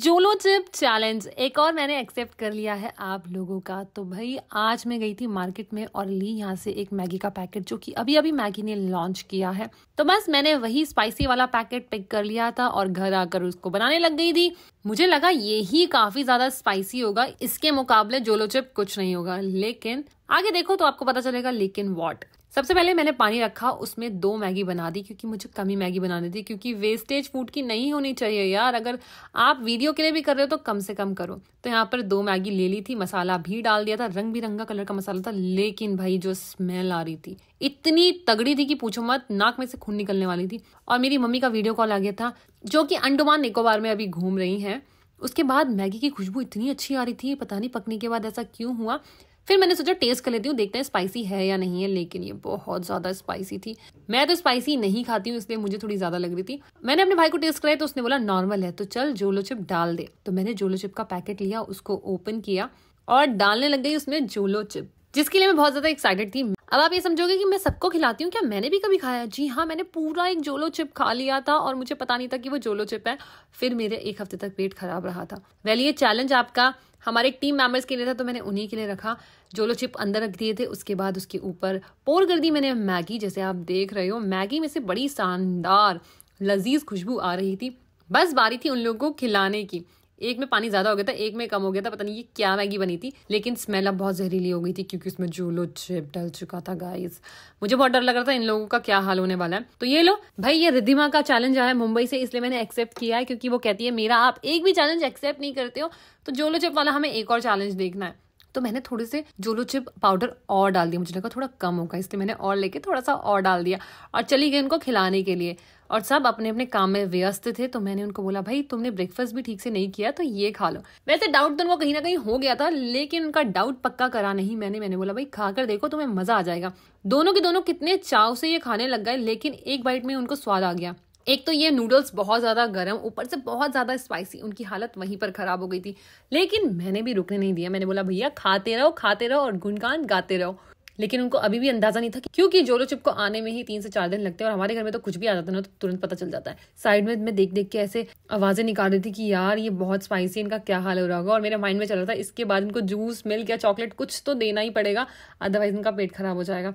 जोलो chip challenge एक और मैंने एक्सेप्ट कर लिया है आप लोगों का तो भाई आज मैं गई थी मार्केट में और ली यहाँ से एक मैगी का पैकेट जो कि अभी अभी मैगी ने लॉन्च किया है तो बस मैंने वही स्पाइसी वाला पैकेट पिक कर लिया था और घर आकर उसको बनाने लग गई थी मुझे लगा ये ही काफी ज्यादा स्पाइसी होगा इसके मुकाबले जोलो चिप कुछ नहीं होगा लेकिन आगे देखो तो आपको पता चलेगा लेकिन वॉट सबसे पहले मैंने पानी रखा उसमें दो मैगी बना दी क्योंकि मुझे कमी मैगी बनानी थी क्योंकि वेस्टेज फूड की नहीं होनी चाहिए यार अगर आप वीडियो के लिए भी कर रहे हो तो कम से कम करो तो यहाँ पर दो मैगी ले ली थी मसाला भी डाल दिया था रंग बिरंगा कलर का मसाला था लेकिन भाई जो स्मेल आ रही थी इतनी तगड़ी थी कि पूछो मत नाक में से खून निकलने वाली थी और मेरी मम्मी का वीडियो कॉल आ गया था जो कि अंडमान निकोबार में अभी घूम रही है उसके बाद मैगी की खुशबू इतनी अच्छी आ रही थी पता नहीं पकने के बाद ऐसा क्यों हुआ फिर मैंने सोचा टेस्ट कर लेती हूँ देखते हैं स्पाइसी है या नहीं है लेकिन ये बहुत ज़्यादा स्पाइसी थी मैं तो स्पाइसी नहीं खाती हूँ इसलिए मुझे थोड़ी ज़्यादा लग रही थी मैंने अपने भाई को टेस्ट कराया तो उसने बोला नॉर्मल है तो चल जोलो चिप डाल दे तो मैंने जोलो चिप का पैकेट लिया उसको ओपन किया और डालने लग गई उसमें जोलो चिप जिसके लिए मैं बहुत ज़्यादा एक्साइटेड थी अब आप ये समझोगे कि मैं सबको खिलाती हूँ क्या मैंने भी कभी खाया जी हाँ मैंने पूरा एक जोलो चिप खा लिया था और मुझे पता नहीं था कि वो जोलो चिप है फिर मेरे एक हफ्ते तक पेट खराब रहा था वेल ये चैलेंज आपका हमारे टीम मेंबर्स के लिए था तो मैंने उन्हीं के लिए रखा जोलो चिप अंदर रख दिए थे उसके बाद उसके ऊपर पोर कर दी मैंने मैगी जैसे आप देख रहे हो मैगी में से बड़ी शानदार लजीज खुशबू आ रही थी बस बारी थी उन लोगों को खिलाने की एक में पानी ज़्यादा हो गया था एक में कम हो गया था पता नहीं ये क्या मैगी बनी थी लेकिन स्मेल अब बहुत जहरीली हो गई थी क्योंकि उसमें जूलो चिप डल चुका था गाइस मुझे बहुत डर लग रहा था इन लोगों का क्या हाल होने वाला है तो ये लो भाई ये रिधिमा का चैलेंज आया है मुंबई से इसलिए मैंने एक्सेप्ट किया है क्योंकि वो कहती है मेरा आप एक भी चैलेंज एक्सेप्ट नहीं करते हो तो जोलो चिप वाला हमें एक और चैलेंज देखना है तो मैंने थोड़े से जोलो चिप पाउडर और डाल दिया मुझे लगा थोड़ा कम होगा इसलिए मैंने और लेके थोड़ा सा और डाल दिया और चली गई उनको खिलाने के लिए और सब अपने अपने काम में व्यस्त थे तो मैंने उनको बोला भाई तुमने ब्रेकफास्ट भी ठीक से नहीं किया तो ये खा लो वैसे डाउट तो उनको कहीं ना कहीं हो गया था लेकिन उनका डाउट पक्का करा नहीं मैंने मैंने बोला भाई खा कर देखो तुम्हें मजा आ जाएगा दोनों के दोनों कितने चाव से ये खाने लग गए लेकिन एक बाइट में उनको स्वाद आ गया एक तो ये नूडल्स बहुत ज़्यादा गर्म ऊपर से बहुत ज़्यादा स्पाइसी उनकी हालत वहीं पर ख़राब हो गई थी लेकिन मैंने भी रुकने नहीं दिया मैंने बोला भैया खाते रहो खाते रहो और गुनगान गाते रहो लेकिन उनको अभी भी अंदाजा नहीं था क्योंकि जोलो चिप को आने में ही तीन से चार दिन लगते हैं और हमारे घर में तो कुछ भी आ जाता ना तो तुरंत पता चल जाता है साइड में मैं देख देख के ऐसे आवाज़ें निकाल रही थी कि यार ये बहुत स्पाइसी इनका क्या हाल हो रहा होगा और मेरे माइंड में चल रहा था इसके बाद इनको जूस मिल्क या चॉकलेट कुछ तो देना ही पड़ेगा अदरवाइज इनका पेट खराब हो जाएगा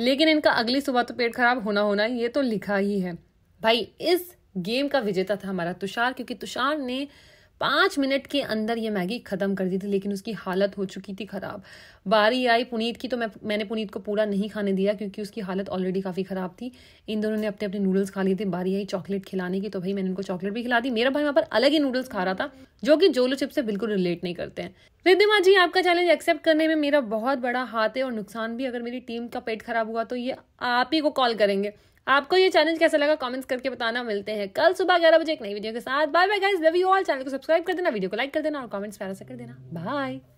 लेकिन इनका अगली सुबह तो पेट खराब होना होना ये तो लिखा ही है भाई इस गेम का विजेता था हमारा तुषार क्योंकि तुषार ने पांच मिनट के अंदर ये मैगी ख़त्म कर दी थी लेकिन उसकी हालत हो चुकी थी ख़राब बारी आई पुनीत की तो मैं मैंने पुनीत को पूरा नहीं खाने दिया क्योंकि उसकी हालत ऑलरेडी काफ़ी ख़राब थी इन दोनों ने अपने अपने नूडल्स खा लिए थे बारी आई चॉकलेट खिलाने की तो भाई मैंने उनको चॉकलेट भी खिला दी मेरा भाई वहां पर अलग ही नूडल्स खा रहा था जो कि जोलो चिप से बिल्कुल रिलेट नहीं करते हैं रिद्धिमा जी आपका चैलेंज एक्सेप्ट करने में मेरा बहुत बड़ा हाथ है और नुकसान भी अगर मेरी टीम का पेट खराब हुआ तो ये आप ही को कॉल करेंगे आपको ये चैलेंज कैसा लगा कमेंट्स करके बताना मिलते हैं कल सुबह ग्यारह बजे एक नई वीडियो के साथ bye bye guys love you all channel को सब्सक्राइब कर देना वीडियो को लाइक कर देना और कमेंट्स प्यारा से कर देना बाय